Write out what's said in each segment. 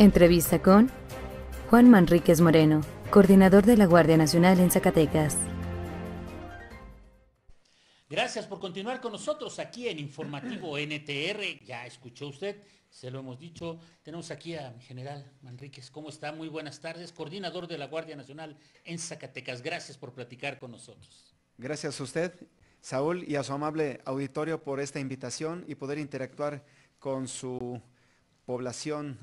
Entrevista con Juan Manríquez Moreno, coordinador de la Guardia Nacional en Zacatecas. Gracias por continuar con nosotros aquí en Informativo NTR. Ya escuchó usted, se lo hemos dicho. Tenemos aquí a mi general Manríquez. ¿Cómo está? Muy buenas tardes, coordinador de la Guardia Nacional en Zacatecas. Gracias por platicar con nosotros. Gracias a usted, Saúl, y a su amable auditorio por esta invitación y poder interactuar con su población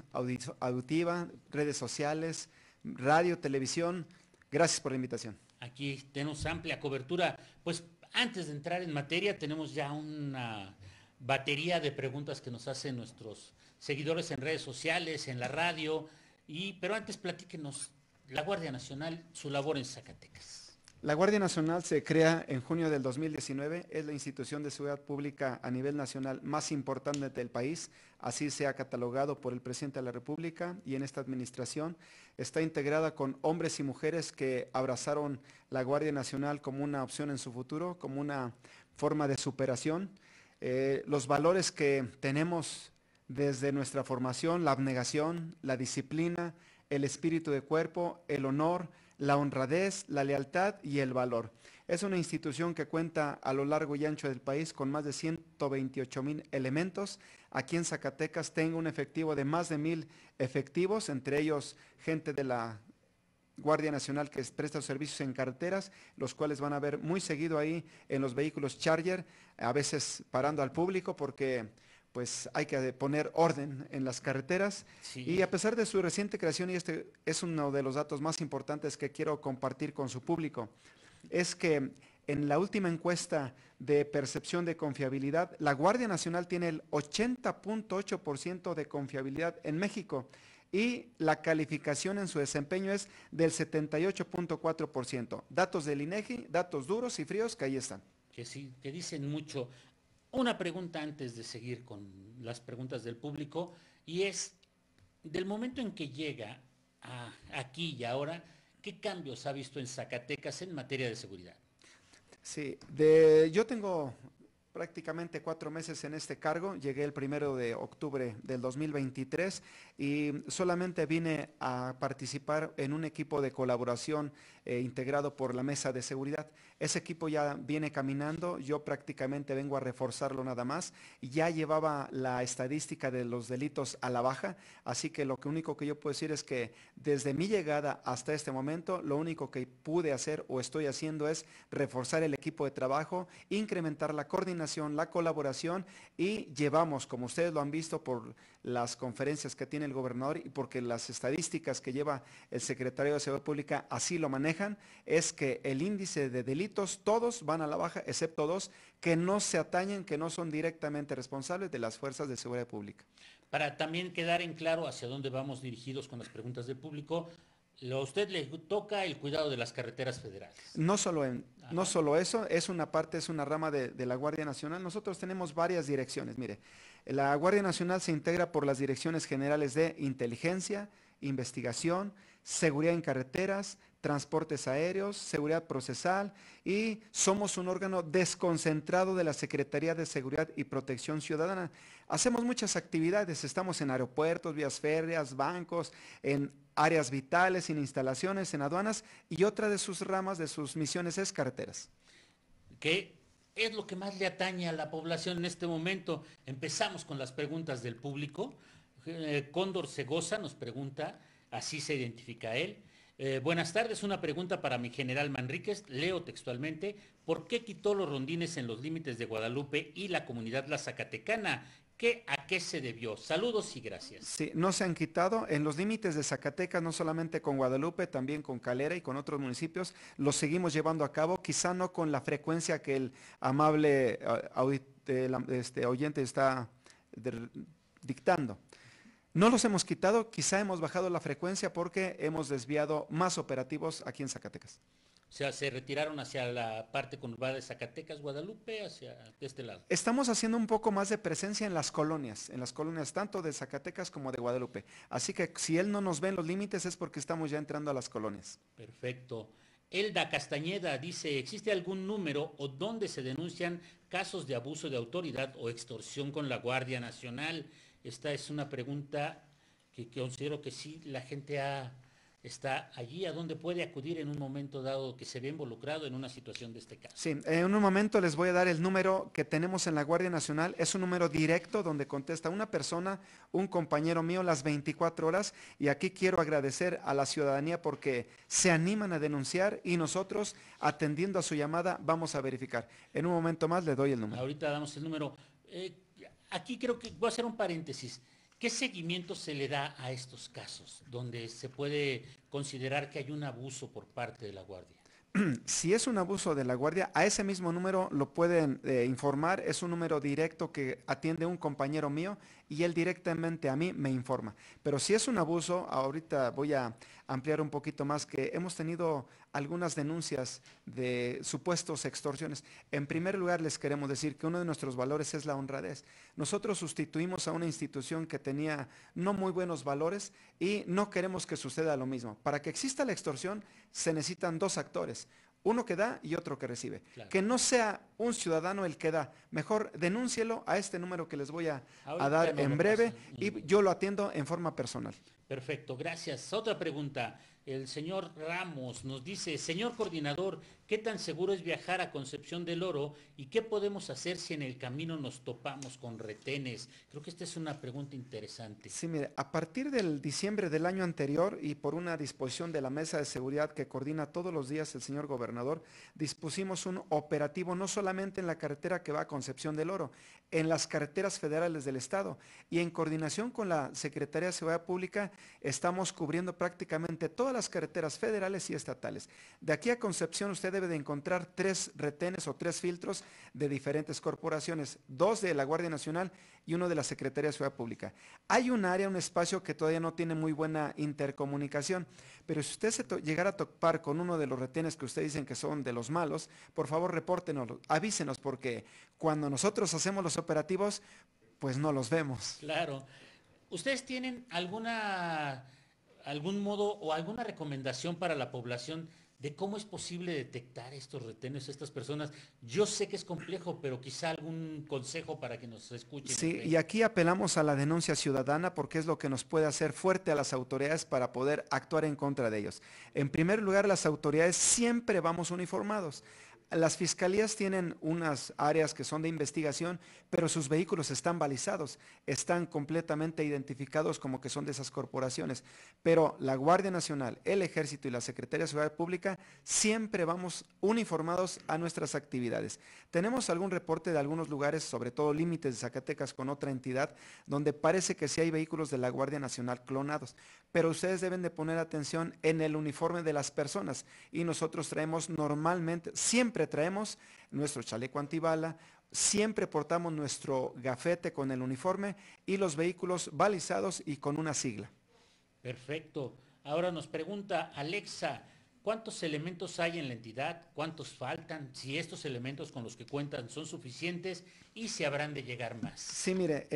auditiva, redes sociales, radio, televisión. Gracias por la invitación. Aquí tenemos amplia cobertura. Pues antes de entrar en materia, tenemos ya una batería de preguntas que nos hacen nuestros seguidores en redes sociales, en la radio. Y, pero antes platíquenos, la Guardia Nacional, su labor en Zacatecas. La Guardia Nacional se crea en junio del 2019, es la institución de seguridad pública a nivel nacional más importante del país, así se ha catalogado por el presidente de la República y en esta administración está integrada con hombres y mujeres que abrazaron la Guardia Nacional como una opción en su futuro, como una forma de superación. Eh, los valores que tenemos desde nuestra formación, la abnegación, la disciplina, el espíritu de cuerpo, el honor, la honradez, la lealtad y el valor. Es una institución que cuenta a lo largo y ancho del país con más de 128 mil elementos. Aquí en Zacatecas tengo un efectivo de más de mil efectivos, entre ellos gente de la Guardia Nacional que presta servicios en carreteras, los cuales van a ver muy seguido ahí en los vehículos Charger, a veces parando al público porque pues hay que poner orden en las carreteras. Y a pesar de su reciente creación, y este es uno de los datos más importantes que quiero compartir con su público, es que en la última encuesta de percepción de confiabilidad, la Guardia Nacional tiene el 80.8% de confiabilidad en México y la calificación en su desempeño es del 78.4%. Datos del INEGI, datos duros y fríos que ahí están. Que sí, que dicen mucho una pregunta antes de seguir con las preguntas del público y es, del momento en que llega aquí y ahora, ¿qué cambios ha visto en Zacatecas en materia de seguridad? Sí, yo tengo prácticamente cuatro meses en este cargo. Llegué el primero de octubre del 2023 y solamente vine a participar en un equipo de colaboración eh, integrado por la Mesa de Seguridad. Ese equipo ya viene caminando, yo prácticamente vengo a reforzarlo nada más. Ya llevaba la estadística de los delitos a la baja, así que lo único que yo puedo decir es que desde mi llegada hasta este momento, lo único que pude hacer o estoy haciendo es reforzar el equipo de trabajo, incrementar la coordinación, la colaboración y llevamos, como ustedes lo han visto por las conferencias que tiene el gobernador y porque las estadísticas que lleva el secretario de Seguridad Pública así lo manejan, es que el índice de delitos todos van a la baja, excepto dos que no se atañen, que no son directamente responsables de las fuerzas de seguridad pública. Para también quedar en claro hacia dónde vamos dirigidos con las preguntas del público, a usted le toca el cuidado de las carreteras federales. No solo, eso, es una parte, es una rama de, la Guardia Nacional. Nosotros tenemos varias direcciones. Mire, la Guardia Nacional se integra por las direcciones generales de inteligencia, investigación, seguridad en carreteras, transportes aéreos, seguridad procesal y somos un órgano desconcentrado de la Secretaría de Seguridad y Protección Ciudadana. Hacemos muchas actividades, estamos en aeropuertos, vías férreas, bancos, en áreas vitales, en instalaciones, en aduanas y otra de sus ramas, de sus misiones es carreteras. ¿Qué es lo que más le atañe a la población en este momento? Empezamos con las preguntas del público. Eh, Cóndor Segosa nos pregunta, así se identifica él. Eh, buenas tardes, una pregunta para mi general Manríquez. Leo textualmente, ¿por qué quitó los rondines en los límites de Guadalupe y la comunidad La Zacatecana? ¿Qué, ¿A qué se debió? Saludos y gracias. Sí, no se han quitado. En los límites de Zacatecas, no solamente con Guadalupe, también con Calera y con otros municipios, los seguimos llevando a cabo, quizá no con la frecuencia que el amable eh, este, oyente está dictando. No los hemos quitado, quizá hemos bajado la frecuencia porque hemos desviado más operativos aquí en Zacatecas. O sea, se retiraron hacia la parte conurbada de Zacatecas, Guadalupe, hacia este lado. Estamos haciendo un poco más de presencia en las colonias, en las colonias tanto de Zacatecas como de Guadalupe. Así que si él no nos ve en los límites es porque estamos ya entrando a las colonias. Perfecto. Elda Castañeda dice, ¿existe algún número o dónde se denuncian casos de abuso de autoridad o extorsión con la Guardia Nacional? Esta es una pregunta que, considero que sí la gente está allí a dónde puede acudir en un momento dado que se ve involucrado en una situación de este caso. Sí, en un momento les voy a dar el número que tenemos en la Guardia Nacional. Es un número directo donde contesta una persona, un compañero mío, las 24 horas. Y aquí quiero agradecer a la ciudadanía porque se animan a denunciar y nosotros, atendiendo a su llamada, vamos a verificar. En un momento más le doy el número. Ahorita damos el número. Eh, aquí creo que voy a hacer un paréntesis. ¿Qué seguimiento se le da a estos casos donde se puede considerar que hay un abuso por parte de la Guardia? si es un abuso de la guardia, a ese mismo número lo pueden eh, informar. Es un número directo que atiende un compañero mío y él directamente a mí me informa. Pero si es un abuso, ahorita voy a ampliar un poquito más que hemos tenido algunas denuncias de supuestos extorsiones. En primer lugar, les queremos decir que uno de nuestros valores es la honradez. Nosotros sustituimos a una institución que tenía no muy buenos valores y no queremos que suceda lo mismo. Para que exista la extorsión se necesitan dos actores. Uno que da y otro que recibe. Que no sea un ciudadano el que da. Mejor denúncielo a este número que les voy a, dar en breve y yo lo atiendo en forma personal. Perfecto, gracias. Otra pregunta el señor Ramos nos dice, señor coordinador, ¿qué tan seguro es viajar a Concepción del Oro y qué podemos hacer si en el camino nos topamos con retenes? Creo que esta es una pregunta interesante. Sí, mire, a partir del diciembre del año anterior y por una disposición de la mesa de seguridad que coordina todos los días el señor gobernador, dispusimos un operativo no solamente en la carretera que va a Concepción del Oro, en las carreteras federales del Estado y en coordinación con la Secretaría de Seguridad Pública estamos cubriendo prácticamente todas las carreteras federales y estatales. De aquí a Concepción usted debe de encontrar tres retenes o tres filtros de diferentes corporaciones, dos de la Guardia Nacional y uno de la Secretaría de Ciudad Pública. Hay un área, un espacio que todavía no tiene muy buena intercomunicación, pero si usted se llegara a topar con uno de los retenes que usted dicen que son de los malos, por favor repórtenos, avísenos, porque cuando nosotros hacemos los operativos, pues no los vemos. Claro. ¿Ustedes tienen alguna algún modo o alguna recomendación para la población de cómo es posible detectar estos retenes, estas personas. Yo sé que es complejo, pero quizá algún consejo para que nos escuchen. Sí, y aquí apelamos a la denuncia ciudadana porque es lo que nos puede hacer fuerte a las autoridades para poder actuar en contra de ellos. En primer lugar, las autoridades siempre vamos uniformados las fiscalías tienen unas áreas que son de investigación, pero sus vehículos están balizados, están completamente identificados como que son de esas corporaciones. Pero la Guardia Nacional, el Ejército y la Secretaría de Seguridad Pública siempre vamos uniformados a nuestras actividades. Tenemos algún reporte de algunos lugares, sobre todo límites de Zacatecas con otra entidad, donde parece que sí hay vehículos de la Guardia Nacional clonados, pero ustedes deben de poner atención en el uniforme de las personas y nosotros traemos normalmente, siempre traemos nuestro chaleco antibala, siempre portamos nuestro gafete con el uniforme y los vehículos balizados y con una sigla. Perfecto. Ahora nos pregunta Alexa, cuántos elementos hay en la entidad, cuántos faltan, si estos elementos con los que cuentan son suficientes y si habrán de llegar más. Sí, mire,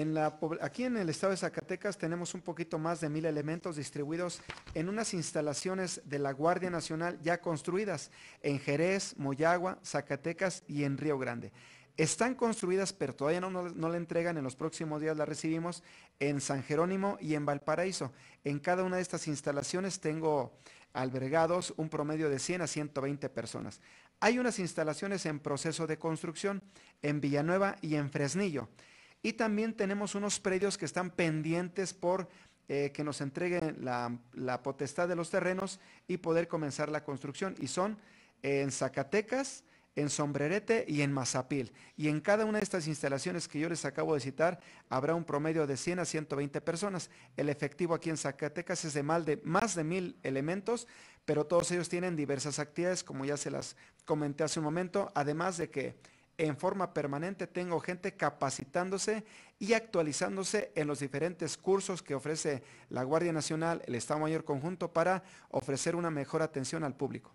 aquí en el estado de Zacatecas tenemos un poquito más de mil elementos distribuidos en unas instalaciones de la Guardia Nacional ya construidas en Jerez, Moyagua, Zacatecas y en Río Grande están construidas, pero todavía no, no, no, la entregan, en los próximos días la recibimos en San Jerónimo y en Valparaíso. En cada una de estas instalaciones tengo albergados un promedio de 100 a 120 personas. Hay unas instalaciones en proceso de construcción en Villanueva y en Fresnillo. Y también tenemos unos predios que están pendientes por eh, que nos entreguen la, potestad de los terrenos y poder comenzar la construcción. Y son eh, en Zacatecas, en Sombrerete y en Mazapil. Y en cada una de estas instalaciones que yo les acabo de citar, habrá un promedio de 100 a 120 personas. El efectivo aquí en Zacatecas es de, de más de mil elementos, pero todos ellos tienen diversas actividades, como ya se las comenté hace un momento, además de que en forma permanente tengo gente capacitándose y actualizándose en los diferentes cursos que ofrece la Guardia Nacional, el Estado Mayor Conjunto, para ofrecer una mejor atención al público.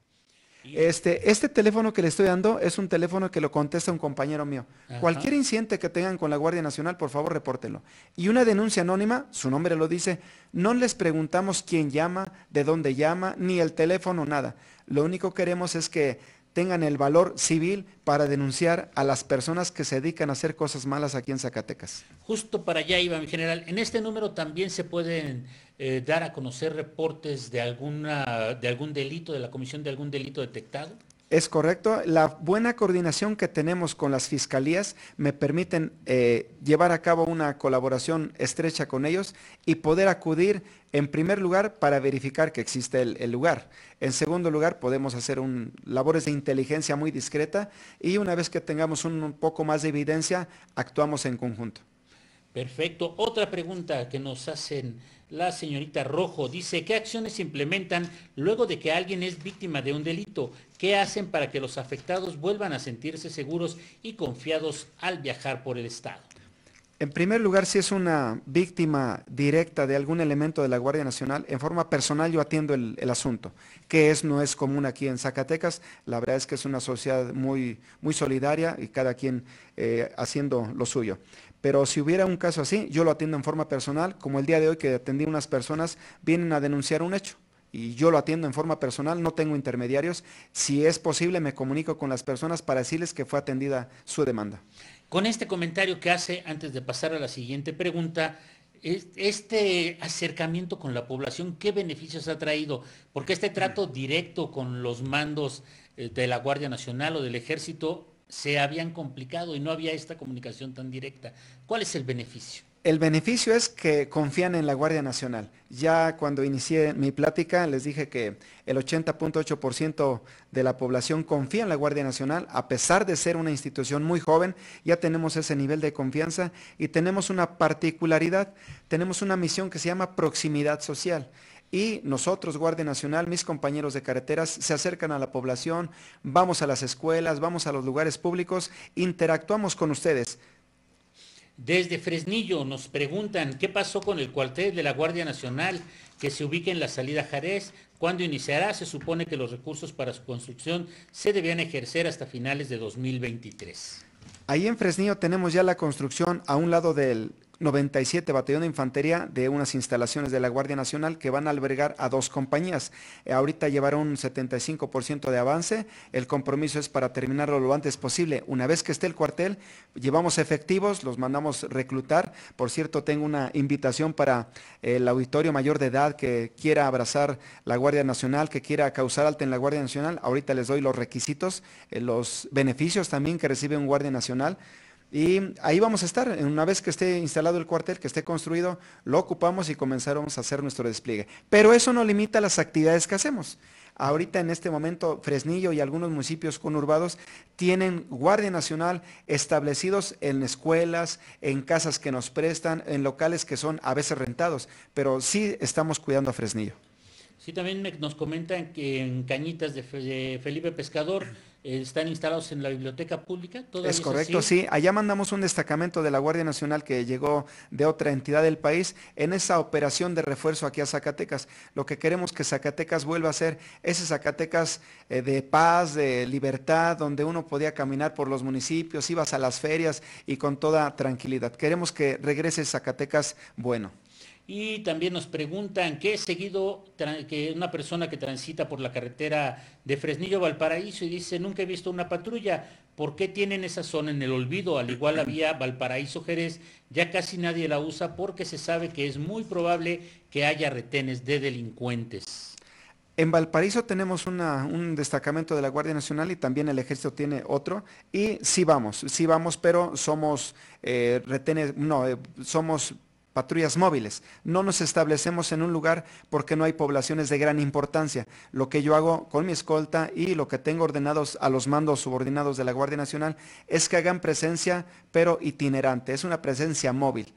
Este, este teléfono que le estoy dando es un teléfono que lo contesta un compañero mío. Cualquier incidente que tengan con la Guardia Nacional, por favor, repórtenlo. Y una denuncia anónima, su nombre lo dice, no les preguntamos quién llama, de dónde llama, ni el teléfono, nada. Lo único que queremos es que tengan el valor civil para denunciar a las personas que se dedican a hacer cosas malas aquí en Zacatecas. Justo para allá iba, mi general. En este número también se pueden eh, dar a conocer reportes de, alguna, de algún delito, de la comisión de algún delito detectado. Es correcto. La buena coordinación que tenemos con las fiscalías me permiten eh, llevar a cabo una colaboración estrecha con ellos y poder acudir en primer lugar para verificar que existe el, lugar. En segundo lugar, podemos hacer un, labores de inteligencia muy discreta y una vez que tengamos un poco más de evidencia, actuamos en conjunto. Perfecto. Otra pregunta que nos hacen la señorita Rojo. Dice, ¿qué acciones implementan luego de que alguien es víctima de un delito? ¿Qué hacen para que los afectados vuelvan a sentirse seguros y confiados al viajar por el Estado? En primer lugar, si es una víctima directa de algún elemento de la Guardia Nacional, en forma personal yo atiendo el, asunto, que es, no es común aquí en Zacatecas. La verdad es que es una sociedad muy, muy solidaria y cada quien eh, haciendo lo suyo. Pero si hubiera un caso así, yo lo atiendo en forma personal, como el día de hoy que atendí unas personas, vienen a denunciar un hecho y yo lo atiendo en forma personal, no tengo intermediarios. Si es posible, me comunico con las personas para decirles que fue atendida su demanda. Con este comentario que hace, antes de pasar a la siguiente pregunta, este acercamiento con la población, ¿qué beneficios ha traído? Porque este trato mm. directo con los mandos eh, de la Guardia Nacional o del Ejército se habían complicado y no había esta comunicación tan directa. ¿Cuál es el beneficio? El beneficio es que confían en la Guardia Nacional. Ya cuando inicié mi plática les dije que el 80.8% de la población confía en la Guardia Nacional, a pesar de ser una institución muy joven, ya tenemos ese nivel de confianza y tenemos una particularidad, tenemos una misión que se llama proximidad social y nosotros, Guardia Nacional, mis compañeros de carreteras, se acercan a la población, vamos a las escuelas, vamos a los lugares públicos, interactuamos con ustedes. Desde Fresnillo nos preguntan qué pasó con el cuartel de la Guardia Nacional que se ubica en la salida Jarez, cuándo iniciará, se supone que los recursos para su construcción se debían ejercer hasta finales de 2023. Ahí en Fresnillo tenemos ya la construcción a un lado del 97 Batallón de Infantería de unas instalaciones de la Guardia Nacional que van a albergar a dos compañías. Eh, ahorita llevaron un 75% de avance. El compromiso es para terminarlo lo antes posible. Una vez que esté el cuartel, llevamos efectivos, los mandamos reclutar. Por cierto, tengo una invitación para eh, el auditorio mayor de edad que quiera abrazar la Guardia Nacional, que quiera causar alta en la Guardia Nacional. Ahorita les doy los requisitos, eh, los beneficios también que recibe un Guardia Nacional. Y ahí vamos a estar. Una vez que esté instalado el cuartel, que esté construido, lo ocupamos y comenzaremos a hacer nuestro despliegue. Pero eso no limita las actividades que hacemos. Ahorita en este momento Fresnillo y algunos municipios conurbados tienen Guardia Nacional establecidos en escuelas, en casas que nos prestan, en locales que son a veces rentados, pero sí estamos cuidando a Fresnillo. Sí, también nos comentan que en Cañitas de Felipe Pescador están instalados en la biblioteca pública. es correcto, sí. Allá mandamos un destacamento de la Guardia Nacional que llegó de otra entidad del país en esa operación de refuerzo aquí a Zacatecas. Lo que queremos que Zacatecas vuelva a ser ese Zacatecas eh, de paz, de libertad, donde uno podía caminar por los municipios, ibas a las ferias y con toda tranquilidad. Queremos que regrese Zacatecas bueno. Y también nos preguntan qué he seguido que una persona que transita por la carretera de Fresnillo Valparaíso y dice, nunca he visto una patrulla, ¿por qué tienen esa zona en el olvido? Al igual la vía Valparaíso Jerez, ya casi nadie la usa porque se sabe que es muy probable que haya retenes de delincuentes. En Valparaíso tenemos un destacamento de la Guardia Nacional y también el ejército tiene otro. Y sí vamos, sí vamos, pero somos eh, retenes, no, eh, somos patrullas móviles. No nos establecemos en un lugar porque no hay poblaciones de gran importancia. Lo que yo hago con mi escolta y lo que tengo ordenados a los mandos subordinados de la Guardia Nacional es que hagan presencia, pero itinerante, es una presencia móvil.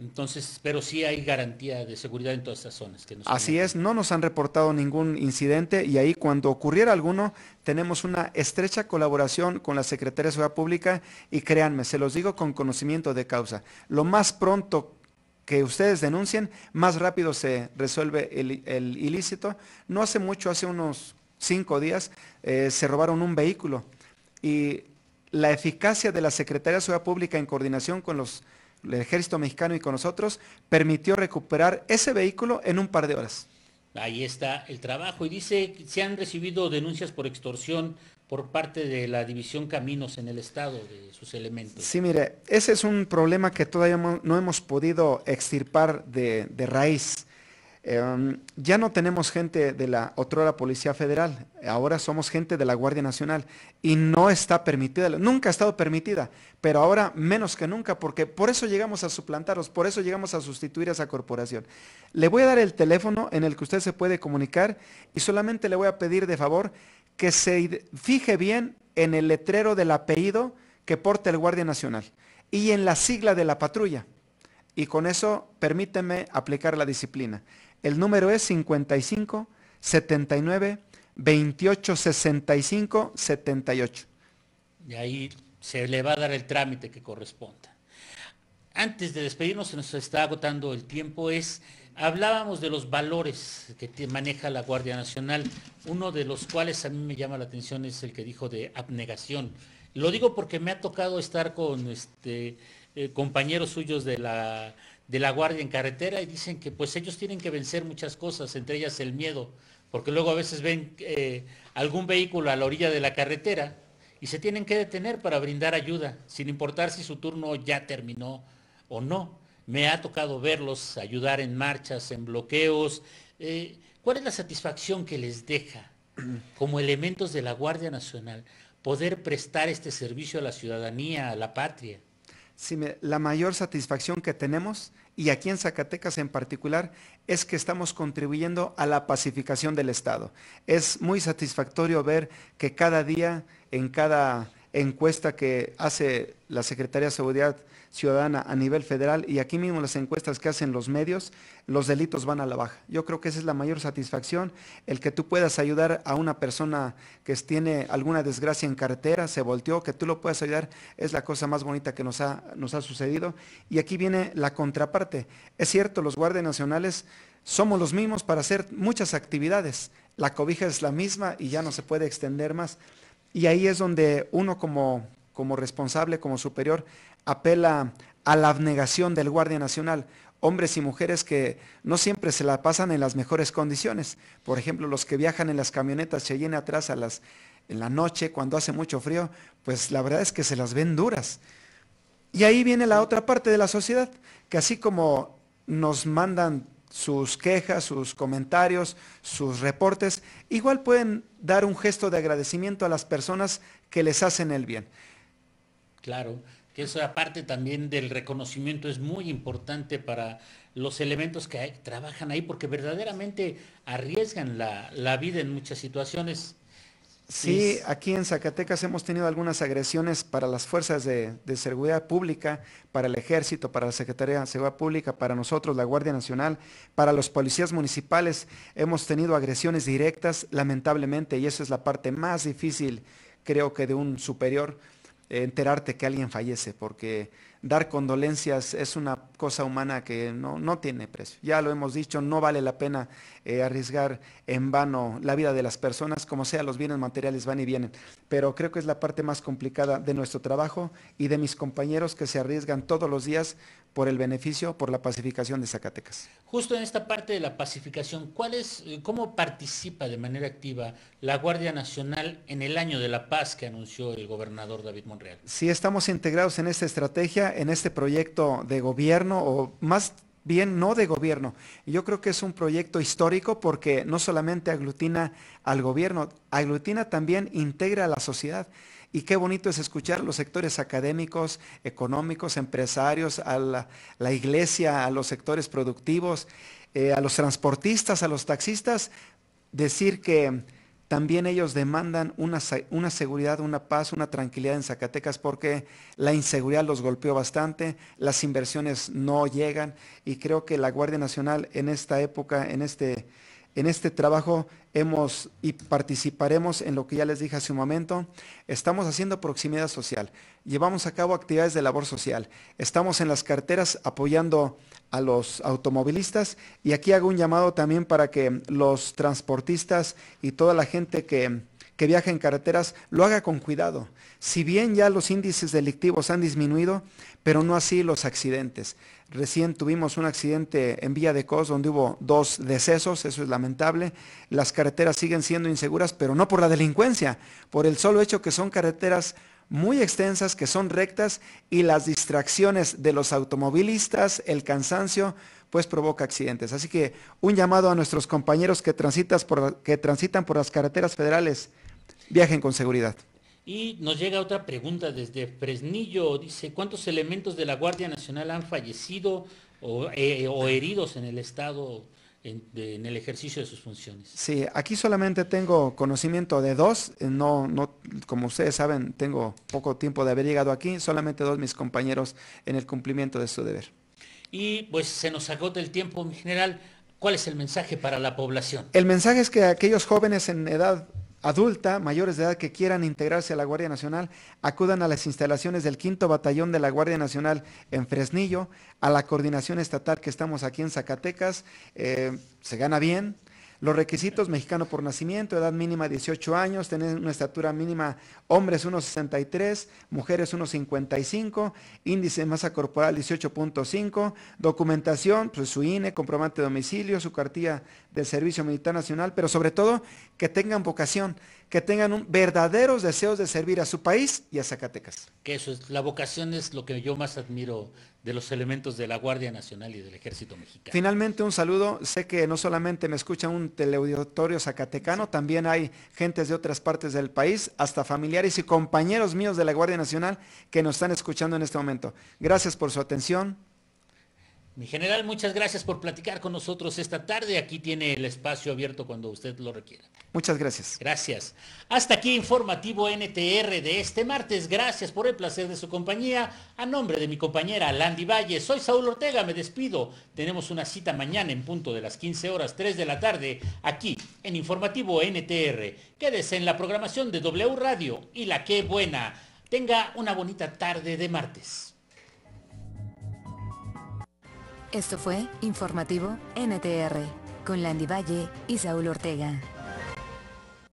Entonces, pero sí hay garantía de seguridad en todas estas zonas. Así es, no nos han reportado ningún incidente y ahí cuando ocurriera alguno tenemos una estrecha colaboración con la Secretaría de Seguridad Pública y créanme, se los digo con conocimiento de causa, lo más pronto que ustedes denuncien, más rápido se resuelve el, ilícito. No hace mucho, hace unos cinco días, eh, se robaron un vehículo y la eficacia de la Secretaría de Seguridad Pública en coordinación con los, el Ejército Mexicano y con nosotros permitió recuperar ese vehículo en un par de horas. Ahí está el trabajo y dice, que se han recibido denuncias por extorsión por parte de la división Caminos en el estado de sus elementos. Sí, mire, ese es un problema que todavía no hemos podido extirpar de, raíz. Em, ya no tenemos gente de la otrora Policía Federal, ahora somos gente de la Guardia Nacional y no está permitida, nunca ha estado permitida, pero ahora menos que nunca, porque por eso llegamos a suplantarlos, por eso llegamos a sustituir a esa corporación. Le voy a dar el teléfono en el que usted se puede comunicar y solamente le voy a pedir de favor que se fije bien en el letrero del apellido que porta el Guardia Nacional y en la sigla de la patrulla. Y con eso permíteme aplicar la disciplina. El número es 55 79 28 65 78. Y ahí se le va a dar el trámite que corresponda. Antes de despedirnos, se nos está agotando el tiempo, es hablábamos de los valores que maneja la Guardia Nacional, uno de los cuales a mí me llama la atención es el que dijo de abnegación. Lo digo porque me ha tocado estar con este, eh, compañeros suyos de la de la Guardia en carretera y dicen que pues ellos tienen que vencer muchas cosas, entre ellas el miedo, porque luego a veces ven eh, algún vehículo a la orilla de la carretera y se tienen que detener para brindar ayuda, sin importar si su turno ya terminó o no. Me ha tocado verlos ayudar en marchas, en bloqueos. Eh, ¿Cuál es la satisfacción que les deja como elementos de la Guardia Nacional poder prestar este servicio a la ciudadanía, a la patria? la mayor satisfacción que tenemos, y aquí en Zacatecas en particular, es que estamos contribuyendo a la pacificación del Estado. Es muy satisfactorio ver que cada día, en cada encuesta que hace la Secretaría de Seguridad Ciudadana a nivel federal y aquí mismo las encuestas que hacen los medios, los delitos van a la baja. Yo creo que esa es la mayor satisfacción, el que tú puedas ayudar a una persona que tiene alguna desgracia en carretera, se volteó, que tú lo puedas ayudar, es la cosa más bonita que nos ha, nos ha sucedido. Y aquí viene la contraparte. Es cierto, los guardias nacionales somos los mismos para hacer muchas actividades. La cobija es la misma y ya no se puede extender más. Y ahí es donde uno como, como responsable, como superior, apela a la abnegación del Guardia Nacional. Hombres y mujeres que no siempre se la pasan en las mejores condiciones. Por ejemplo, los que viajan en las camionetas se llenan atrás a las, en la noche cuando hace mucho frío, pues la verdad es que se las ven duras. Y ahí viene la otra parte de la sociedad, que así como nos mandan sus quejas, sus comentarios, sus reportes. Igual pueden dar un gesto de agradecimiento a las personas que les hacen el bien. Claro, que eso aparte también del reconocimiento es muy importante para los elementos que trabajan ahí, porque verdaderamente arriesgan la vida en muchas situaciones. Sí, aquí en Zacatecas hemos tenido algunas agresiones para las fuerzas de, seguridad pública, para el ejército, para la Secretaría de Seguridad Pública, para nosotros, la Guardia Nacional, para los policías municipales. Hemos tenido agresiones directas, lamentablemente, y esa es la parte más difícil, creo que, de un superior, enterarte que alguien fallece, porque dar condolencias es una cosa humana que no, tiene precio. Ya lo hemos dicho, no vale la pena eh, arriesgar en vano la vida de las personas, como sea, los bienes materiales van y vienen. Pero creo que es la parte más complicada de nuestro trabajo y de mis compañeros que se arriesgan todos los días por el beneficio, por la pacificación de Zacatecas. Justo en esta parte de la pacificación, ¿cuál es, eh, ¿cómo participa de manera activa la Guardia Nacional en el año de la paz que anunció el gobernador David Monreal? Sí, estamos integrados en esta estrategia, en este proyecto de gobierno, o más bien no de gobierno. Yo creo que es un proyecto histórico porque no solamente aglutina al gobierno, aglutina también, integra a la sociedad. Y qué bonito es escuchar los sectores académicos, económicos, empresarios, a la, iglesia, a los sectores productivos, eh, a los transportistas, a los taxistas, decir que también ellos demandan una, seguridad, una paz, una tranquilidad en Zacatecas porque la inseguridad los golpeó bastante, las inversiones no llegan y creo que la Guardia Nacional en esta época, en este en este trabajo hemos y participaremos en lo que ya les dije hace un momento. Estamos haciendo proximidad social, llevamos a cabo actividades de labor social, estamos en las carteras apoyando a los automovilistas y aquí hago un llamado también para que los transportistas y toda la gente que, que viaja en carreteras lo haga con cuidado. Si bien ya los índices delictivos han disminuido, pero no así los accidentes. Recién tuvimos un accidente en Vía de Cos donde hubo dos decesos, eso es lamentable. Las carreteras siguen siendo inseguras, pero no por la delincuencia, por el solo hecho que son carreteras muy extensas, que son rectas y las distracciones de los automovilistas, el cansancio, pues provoca accidentes. Así que un llamado a nuestros compañeros que, que transitan por las carreteras federales, viajen con seguridad. Y nos llega otra pregunta desde Fresnillo, dice, ¿cuántos elementos de la Guardia Nacional han fallecido o, eh, heridos en el Estado en, el ejercicio de sus funciones? Sí, aquí solamente tengo conocimiento de dos, eh, no, no, como ustedes saben, tengo poco tiempo de haber llegado aquí, solamente dos mis compañeros en el cumplimiento de su deber. Y pues se nos agota el tiempo, en general. ¿Cuál es el mensaje para la población? El mensaje es que aquellos jóvenes en edad adulta, mayores de edad que quieran integrarse a la Guardia Nacional, acudan a las instalaciones del quinto batallón de la Guardia Nacional en Fresnillo, a la coordinación estatal que estamos aquí en Zacatecas. Eh, se gana bien, los requisitos, mexicano por nacimiento, edad mínima 18 años, tener una estatura mínima, hombres 1,63, mujeres 1,55, índice de masa corporal 18.5, documentación, pues su INE, comprobante de domicilio, su cartilla del Servicio Militar Nacional, pero sobre todo que tengan vocación, que tengan verdaderos deseos de servir a su país y a Zacatecas. Que eso es, la vocación es lo que yo más admiro de los elementos de la Guardia Nacional y del Ejército Mexicano. Finalmente, un saludo. Sé que no solamente me escucha un teleauditorio zacatecano, también hay gentes de otras partes del país, hasta familiares y compañeros míos de la Guardia Nacional que nos están escuchando en este momento. Gracias por su atención. Mi general, muchas gracias por platicar con nosotros esta tarde. Aquí tiene el espacio abierto cuando usted lo requiera. Muchas gracias. Gracias. Hasta aquí informativo NTR de este martes. Gracias por el placer de su compañía. A nombre de mi compañera Landy Valle, soy Saúl Ortega, me despido. Tenemos una cita mañana en punto de las 15 horas 3 de la tarde aquí en informativo NTR. Quédese en la programación de W Radio y la que buena. Tenga una bonita tarde de martes. Esto fue Informativo NTR, con Landy Valle y Saúl Ortega.